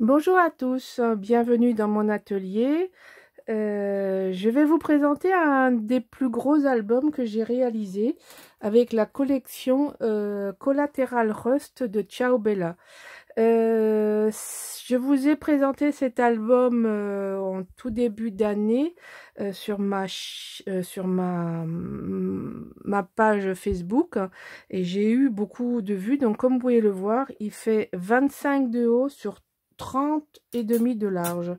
Bonjour à tous, euh, bienvenue dans mon atelier. Euh, je vais vous présenter un des plus gros albums que j'ai réalisé avec la collection euh, Collateral Rust de Ciao Bella. je vous ai présenté cet album en tout début d'année sur ma sur mm, ma page Facebook et j'ai eu beaucoup de vues donc comme vous pouvez le voir il fait 25 de haut sur 30 et demi de large.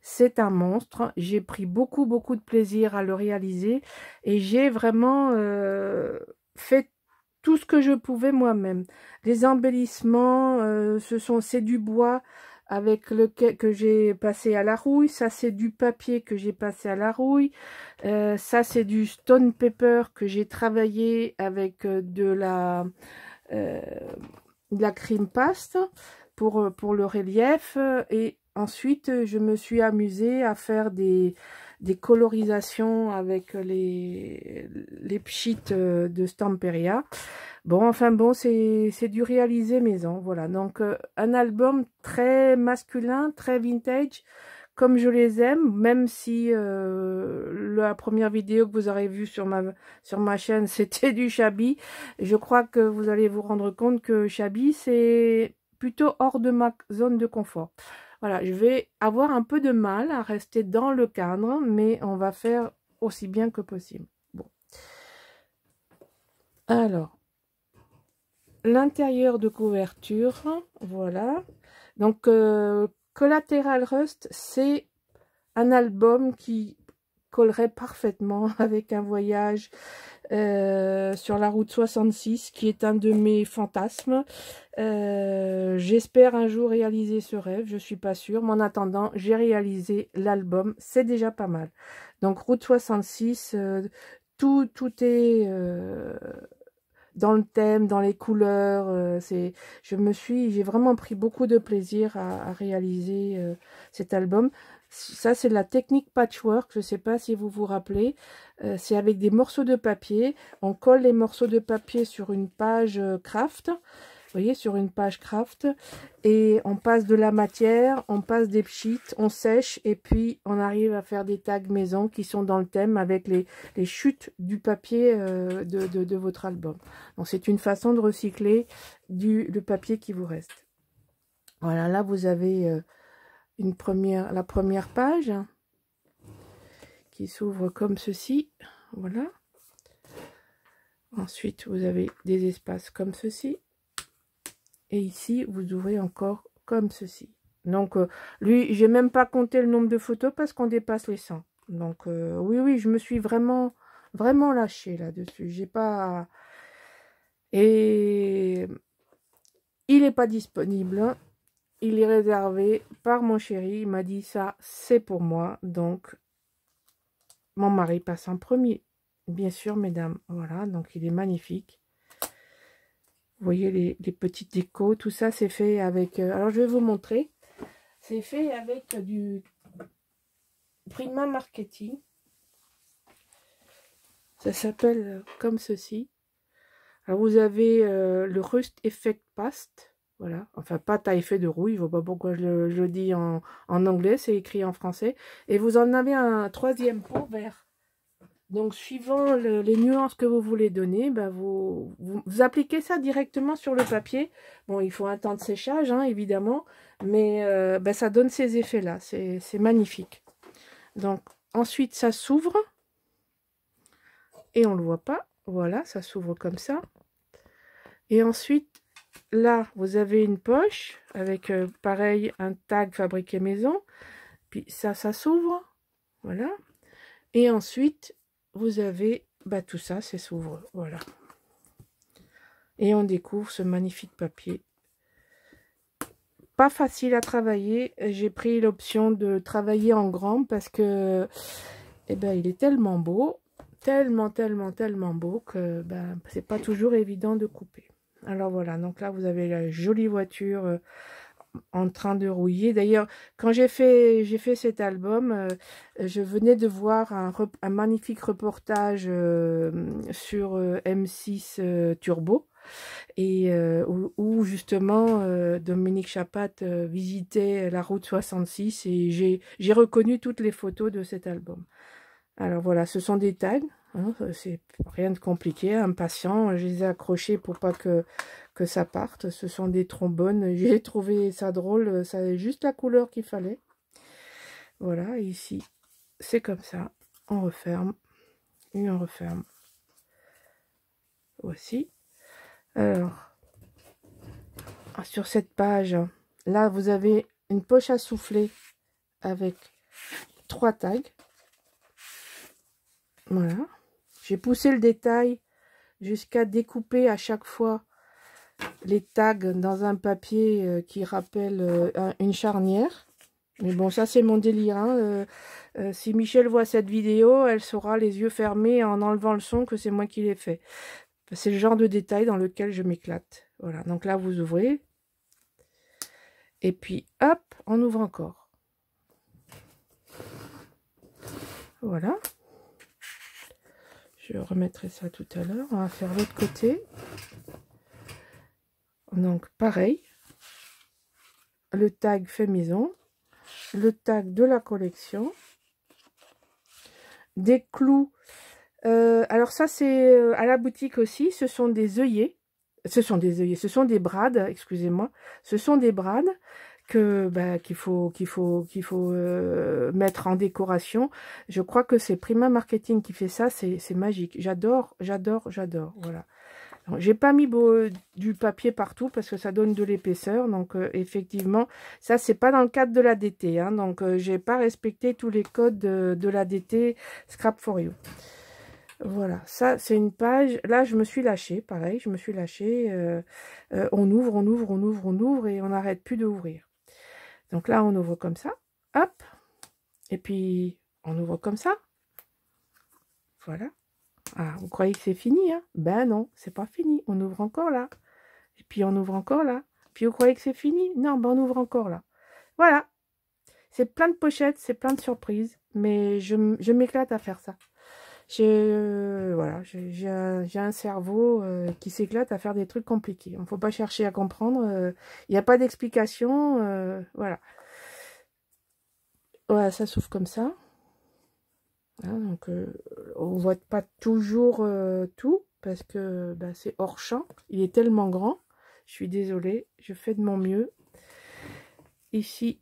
C'est un monstre. J'ai pris beaucoup, beaucoup de plaisir à le réaliser et j'ai vraiment euh, fait tout ce que je pouvais moi-même. Les embellissements, euh, ce sont c'est du bois avec lequel que j'ai passé à la rouille, ça c'est du papier que j'ai passé à la rouille, euh, ça c'est du stone paper que j'ai travaillé avec de la, la cream paste, pour, euh, pour le relief. Euh, et ensuite, euh, je me suis amusée à faire des, des colorisations avec les, les pchites de Stamperia. Bon, enfin bon, c'est du réalisé maison, voilà. Donc, un album très masculin, très vintage, comme je les aime, même si la première vidéo que vous aurez vue sur ma, sur ma chaîne, c'était du Chabi. Je crois que vous allez vous rendre compte que Chabi, c'est hors de ma zone de confort. Voilà, je vais avoir un peu de mal à rester dans le cadre, mais on va faire aussi bien que possible. Bon. Alors, l'intérieur de couverture, voilà. Donc, euh, Collateral Rust, c'est un album qui collerait parfaitement avec un voyage euh, sur la route 66, qui est un de mes fantasmes. Euh, j'espère un jour réaliser ce rêve, je suis pas sûre. Mais en attendant, j'ai réalisé l'album, c'est déjà pas mal. Donc route 66, euh, tout, tout est dans le thème, dans les couleurs. c'est, je me suis, j'ai vraiment pris beaucoup de plaisir à, réaliser cet album. Ça, c'est la technique patchwork, je ne sais pas si vous vous rappelez. Euh, c'est avec des morceaux de papier. On colle les morceaux de papier sur une page euh, craft. Vous voyez, sur une page craft. Et on passe de la matière, on passe des sheets. on sèche. Et puis, on arrive à faire des tags maison qui sont dans le thème avec les, les chutes du papier euh, de, de, votre album. Donc, c'est une façon de recycler du, le papier qui vous reste. Voilà, là, vous avez une première, la première page qui s'ouvre comme ceci. Voilà. Ensuite, vous avez des espaces comme ceci. Et ici, vous ouvrez encore comme ceci. Donc, euh, lui, j'ai même pas compté le nombre de photos parce qu'on dépasse les 100. Donc, euh, oui, oui, je me suis vraiment, vraiment lâchée là-dessus. J'ai pas... Et il n'est pas disponible. Hein il est réservé par mon chéri. Il m'a dit ça, c'est pour moi. Donc, mon mari passe en premier. Bien sûr, mesdames. Voilà, donc il est magnifique. Vous voyez les, petites décos. Tout ça, c'est fait avec... Euh, alors, je vais vous montrer. C'est fait avec du Prima Marketing. Ça s'appelle comme ceci. Alors, vous avez euh, le Rust Effect Paste. Voilà. Enfin, pas à effet de rouille. Je pas pourquoi je le, dis en, anglais. C'est écrit en français. Et vous en avez un troisième pot vert. Donc, suivant les nuances que vous voulez donner, ben vous, vous, appliquez ça directement sur le papier. Bon, il faut un temps de séchage, hein, évidemment. Mais euh, bah, ça donne ces effets-là. C'est magnifique. Donc, ensuite, ça s'ouvre. Et on ne le voit pas. Voilà, ça s'ouvre comme ça. Et ensuite, là, vous avez une poche avec, euh, pareil, un tag fabriqué maison. Puis ça, ça s'ouvre. Voilà. Et ensuite, vous avez, bah, tout ça, ça s'ouvre. Voilà. Et on découvre ce magnifique papier. Pas facile à travailler. J'ai pris l'option de travailler en grand parce que, eh ben, il est tellement beau tellement, tellement, tellement beau que ben, c'est pas toujours évident de couper. Alors voilà, donc là vous avez la jolie voiture euh, en train de rouiller. D'ailleurs, quand j'ai fait, j'ai fait cet album, euh, je venais de voir un, magnifique reportage euh, sur M6 Turbo et où, justement Dominique Chapat visitait la route 66 et j'ai reconnu toutes les photos de cet album. Alors voilà, ce sont des tags Hein, euh, c'est rien de compliqué, impatient. Je les ai accrochés pour pas que, que ça parte. Ce sont des trombones. J'ai trouvé ça drôle. Ça avait juste la couleur qu'il fallait. Voilà, ici, c'est comme ça. On referme et on referme. Voici. Alors, ah, sur cette page, là, vous avez une poche à souffler avec trois tags. Voilà. J'ai poussé le détail jusqu'à découper à chaque fois les tags dans un papier euh, qui rappelle euh, une charnière. Mais bon, ça c'est mon délire. Hein. Euh, si Michel voit cette vidéo, elle saura les yeux fermés en enlevant le son que c'est moi qui l'ai fait. C'est le genre de détail dans lequel je m'éclate. Voilà, donc là vous ouvrez. Et puis hop, on ouvre encore. Voilà. Je remettrai ça tout à l'heure. On va faire l'autre côté. Donc pareil, le tag fait maison, le tag de la collection, des clous. Euh, alors ça c'est euh, à la boutique aussi, ce sont des œillets. Ce sont des œillets, ce sont des brades, excusez-moi. Ce sont des brades que bah, qu'il faut qu'il faut qu'il faut euh, mettre en décoration. Je crois que c'est Prima Marketing qui fait ça, c'est magique. J'adore, j'adore, j'adore. Voilà. J'ai pas mis du papier partout parce que ça donne de l'épaisseur. Donc euh, effectivement, ça c'est pas dans le cadre de la DT. Hein, donc euh, j'ai pas respecté tous les codes de, la DT Scrap for You. Voilà, ça c'est une page. Là, je me suis lâchée, pareil, je me suis lâchée. on ouvre, on ouvre, on ouvre, on ouvre et on n'arrête plus d'ouvrir. Donc là, on ouvre comme ça. Hop. Et puis, on ouvre comme ça. Voilà. Ah, vous croyez que c'est fini, hein Ben non, c'est pas fini. On ouvre encore là. Et puis, on ouvre encore là. Puis, vous croyez que c'est fini Non, ben on ouvre encore là. Voilà. C'est plein de pochettes, c'est plein de surprises. Mais je, je m'éclate à faire ça. J'ai voilà, j'ai un, cerveau euh, qui s'éclate à faire des trucs compliqués. On ne faut pas chercher à comprendre. Il euh, n'y a pas d'explication. Euh, voilà. Voilà, ça s'ouvre comme ça. Hein, donc, on ne voit pas toujours tout parce que bah, c'est hors champ. Il est tellement grand. Je suis désolée. Je fais de mon mieux. Ici,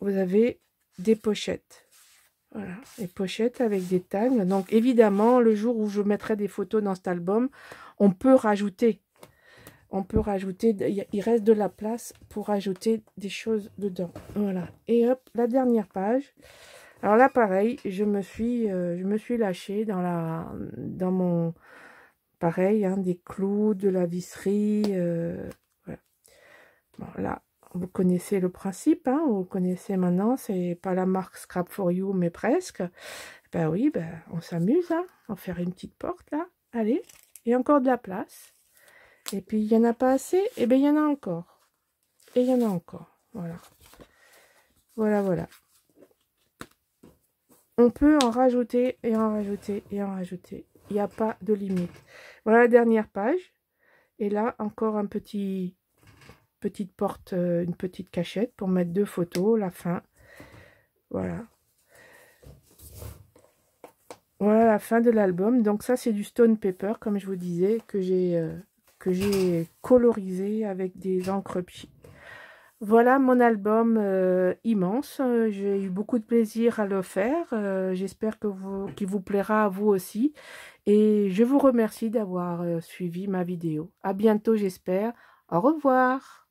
vous avez des pochettes. Voilà, les pochettes avec des tags. Donc évidemment, le jour où je mettrai des photos dans cet album, on peut rajouter. On peut rajouter, il reste de la place pour rajouter des choses dedans. Voilà, et hop, la dernière page. Alors là, pareil, je me suis, euh, suis lâchée dans, la, dans mon... Pareil, hein, des clous, de la visserie. Euh, voilà. Bon, là, vous connaissez le principe, hein, vous connaissez maintenant, c'est pas la marque Scrap for You, mais presque. Ben oui, ben, on s'amuse, hein, on faire une petite porte, là. Allez, et encore de la place. Et puis, il n'y en a pas assez, et eh bien, il y en a encore. Et il y en a encore, voilà. Voilà, voilà. On peut en rajouter, et en rajouter, et en rajouter. Il n'y a pas de limite. Voilà la dernière page. Et là, encore un petit petite porte, euh, une petite cachette pour mettre deux photos, la fin. Voilà. Voilà la fin de l'album. Donc ça, c'est du Stone Paper, comme je vous disais, que j'ai euh, que j'ai colorisé avec des encres Voilà mon album euh, immense. J'ai eu beaucoup de plaisir à le faire. J'espère que vous qu'il vous plaira à vous aussi. Et je vous remercie d'avoir suivi ma vidéo. À bientôt, j'espère. Au revoir.